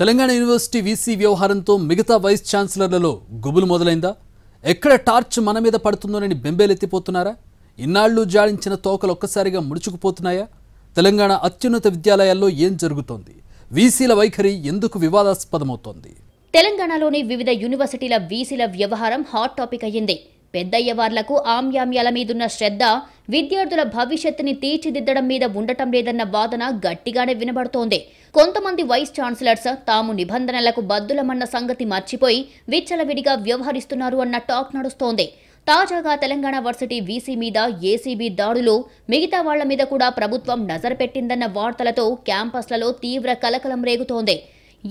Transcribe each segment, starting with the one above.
Telangana university VC వ్యవహారంతో మిగతా vice ఛాన్సలర్లలో గుబులు మొదలైందా ఎక్కడ టార్చ్ మన మీద పడుతుందోనని బెంబేలెత్తిపోతున్నారా ఇన్నాళ్లు జాడించిన తోకలు ఒక్కసారిగా ముడుచుకుపోతున్నాయా తెలంగాణ అత్యున్నత విద్యాలయాల్లో ఏం జరుగుతోంది వీసీల వైఖరి ఎందుకు వివాదాస్పదమవుతోంది తెలంగాణలోని వివిధ యూనివర్సిటీల వీసీల వ్యవహారం హాట్ టాపిక్ అయ్యింది పెద్దయ్యవార్లకు ఆమ్యామ్యాల మీదున్న శ్రద్ధ విద్యార్థుల భవిష్యత్తుని తీర్చిదిద్దడం మీద ఉండటం లేదన్న వాదన గట్టిగానే వినబడుతోంది కొంతమంది వైస్ ఛాన్సలర్స్ తాము నిబంధనలకు బద్దులమన్న సంగతి మర్చిపోయి విచ్చలవిడిగా వ్యవహరిస్తున్నారు అన్న టాక్ నడుస్తోంది తాజాగా తెలంగాణ వర్సిటీ వీసీ మీద ఏసీబీ దాడులు మిగతా వాళ్ల మీద కూడా ప్రభుత్వం నజరు పెట్టిందన్న వార్తలతో క్యాంపస్లలో తీవ్ర కలకలం రేగుతోంది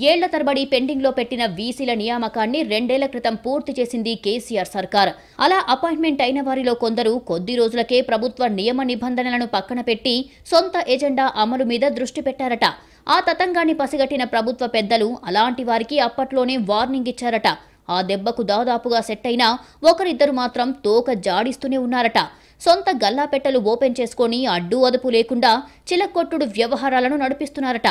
ఏళ్ల తరబడి పెండింగ్లో పెట్టిన వీసీల నియామకాన్ని రెండేళ్ల క్రితం పూర్తి చేసింది కేసీఆర్ సర్కార్ అలా అపాయింట్మెంట్ అయిన వారిలో కొందరు కొద్ది రోజులకే ప్రభుత్వ నియమ నిబంధనలను పక్కన పెట్టి సొంత ఎజెండా అమలు మీద దృష్టి పెట్టారట ఆ తతంగాన్ని పసిగట్టిన ప్రభుత్వ పెద్దలు అలాంటి వారికి అప్పట్లోనే వార్నింగ్ ఇచ్చారట ఆ దెబ్బకు దాదాపుగా సెట్ అయినా ఒకరిద్దరు మాత్రం తోక జాడిస్తూనే ఉన్నారట సొంత గల్లాపెట్టలు ఓపెన్ చేసుకొని అడ్డు అదుపు లేకుండా చిలకొట్టుడు వ్యవహారాలను నడిపిస్తున్నారట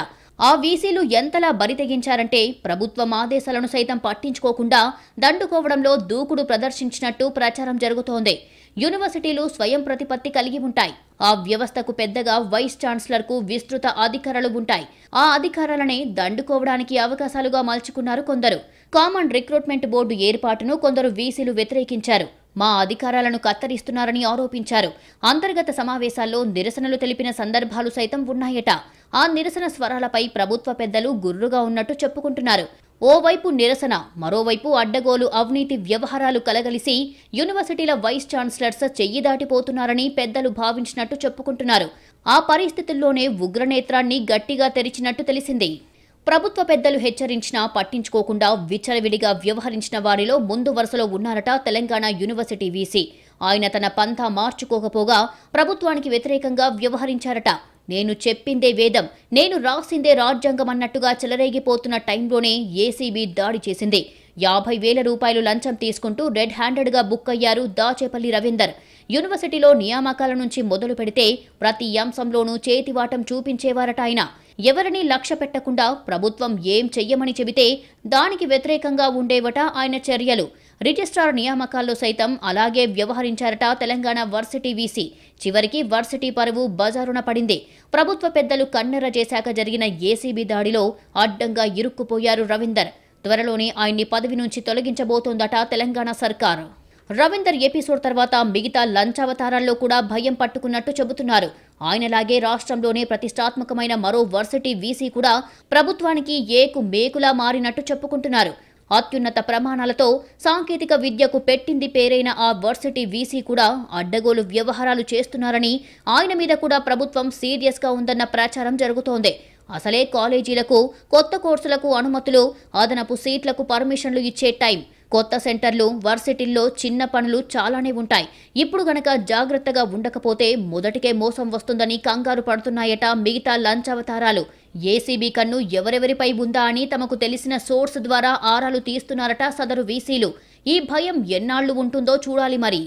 ఆ వీసీలు ఎంతలా బరితెగించారంటే ప్రభుత్వం ఆదేశాలను సైతం పట్టించుకోకుండా దండుకోవడంలో దూకుడు ప్రదర్శించినట్టు ప్రచారం జరుగుతోంది యూనివర్సిటీలు స్వయం ప్రతిపత్తి కలిగి ఉంటాయి ఆ వ్యవస్థకు పెద్దగా వైస్ ఛాన్సలర్కు విస్తృత అధికారాలు ఉంటాయి ఆ అధికారాలనే దండుకోవడానికి అవకాశాలుగా మలుచుకున్నారు కొందరు కామన్ రిక్రూట్మెంట్ బోర్డు ఏర్పాటును కొందరు వీసీలు వ్యతిరేకించారు మా అధికారాలను కత్తరిస్తున్నారని ఆరోపించారు అంతర్గత సమావేశాల్లో నిరసనలు తెలిపిన సందర్భాలు సైతం ఉన్నాయట ఆ నిరసన స్వరాలపై ప్రభుత్వ పెద్దలు గుర్రుగా ఉన్నట్టు చెప్పుకుంటున్నారు ఓవైపు నిరసన మరోవైపు అడ్డగోలు అవినీతి వ్యవహారాలు కలగలిసి యూనివర్సిటీల వైస్ ఛాన్సలర్స్ చెయ్యి దాటిపోతున్నారని పెద్దలు భావించినట్టు చెప్పుకుంటున్నారు ఆ పరిస్థితుల్లోనే ఉగ్రనేత్రాన్ని గట్టిగా తెరిచినట్టు తెలిసింది ప్రభుత్వ పెద్దలు హెచ్చరించినా పట్టించుకోకుండా విచ్చలవిడిగా వ్యవహరించిన వారిలో ముందు వరుసలో ఉన్నారట తెలంగాణ యూనివర్సిటీ వీసీ ఆయన తన పంతా మార్చుకోకపోగా ప్రభుత్వానికి వ్యతిరేకంగా వ్యవహరించారట నేను చెప్పిందే వేదం నేను రాసిందే రాజ్యాంగం అన్నట్టుగా చెలరేగిపోతున్న టైంలోనే ఏసీబీ దాడి చేసింది యాభై వేల రూపాయలు లంచం తీసుకుంటూ రెడ్ హ్యాండెడ్గా బుక్ అయ్యారు దాచేపల్లి రవీందర్ యూనివర్సిటీలో నియామకాల నుంచి మొదలు పెడితే ప్రతి అంశంలోనూ చేతివాటం చూపించేవారట ఆయన ఎవరిని లక్ష్య పెట్టకుండా ప్రభుత్వం ఏం చెయ్యమని చెబితే దానికి వ్యతిరేకంగా ఉండేవట ఆయన చర్యలు రిజిస్ట్రార్ నియామకాల్లో సైతం అలాగే వ్యవహరించారట తెలంగాణ వర్సిటీ వీసీ చివరికి వర్సిటీ పరువు బజారున పడింది ప్రభుత్వ పెద్దలు కన్నెర చేశాక జరిగిన ఏసీబీ దాడిలో అడ్డంగా ఇరుక్కుపోయారు రవీందర్ త్వరలోనే ఆయన్ని పదవి నుంచి తొలగించబోతోందట తెలంగాణ సర్కారు రవీందర్ ఎపిసోడ్ తర్వాత మిగతా లంచావతారాల్లో కూడా భయం పట్టుకున్నట్టు చెబుతున్నారు ఆయనలాగే రాష్ట్రంలోనే ప్రతిష్టాత్మకమైన మరో వర్సిటీ వీసీ కూడా ప్రభుత్వానికి ఏకు మేకులా మారినట్టు చెప్పుకుంటున్నారు అత్యున్నత ప్రమాణాలతో సాంకేతిక విద్యకు పెట్టింది పేరైన ఆ వర్సిటీ వీసీ కూడా అడ్డగోలు వ్యవహారాలు చేస్తున్నారని ఆయన మీద కూడా ప్రభుత్వం సీరియస్గా ఉందన్న ప్రచారం జరుగుతోంది అసలే కాలేజీలకు కొత్త కోర్సులకు అనుమతులు అదనపు సీట్లకు పర్మిషన్లు ఇచ్చే టైం కొత్త సెంటర్లు వర్సిటీల్లో చిన్న పనులు చాలానే ఉంటాయి ఇప్పుడు గనక జాగ్రత్తగా ఉండకపోతే మొదటికే మోసం వస్తుందని కంగారు పడుతున్నాయట మిగతా లంచావతారాలు ఏసీబీ కన్ను ఎవరెవరిపై ఉందా అని తమకు తెలిసిన సోర్స్ ద్వారా ఆరాలు తీస్తున్నారట సదరు వీసీలు ఈ భయం ఎన్నాళ్లు ఉంటుందో చూడాలి మరి